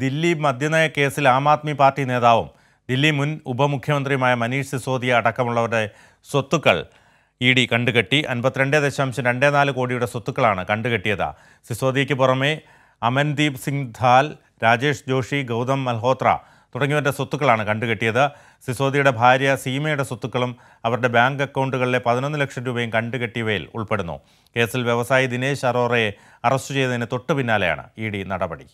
ദില്ലി മദ്യനയ കേസിൽ ആം ആദ്മി പാർട്ടി നേതാവും ദില്ലി മുൻ ഉപമുഖ്യമന്ത്രിയുമായ മനീഷ് സിസോദിയ അടക്കമുള്ളവരുടെ സ്വത്തുക്കൾ ഇ ഡി കണ്ടുകെട്ടി അൻപത്തിരണ്ട് ദശാംശം രണ്ട് നാല് കോടിയുടെ സ്വത്തുക്കളാണ് കണ്ടുകെട്ടിയത് സിസോദിയയ്ക്ക് പുറമെ അമൻദീപ് സിംഗ് ധാൽ രാജേഷ് ജോഷി ഗൗതം മൽഹോത്ര തുടങ്ങിയവരുടെ സ്വത്തുക്കളാണ് കണ്ടുകെട്ടിയത് സിസോദിയുടെ ഭാര്യ സീമയുടെ സ്വത്തുക്കളും അവരുടെ ബാങ്ക് അക്കൗണ്ടുകളിലെ പതിനൊന്ന് ലക്ഷം രൂപയും കണ്ടുകെട്ടിയവയിൽ ഉൾപ്പെടുന്നു കേസിൽ വ്യവസായി ദിനേശ് അറോറയെ അറസ്റ്റ് ചെയ്തതിന് തൊട്ടു പിന്നാലെയാണ് ഇ നടപടി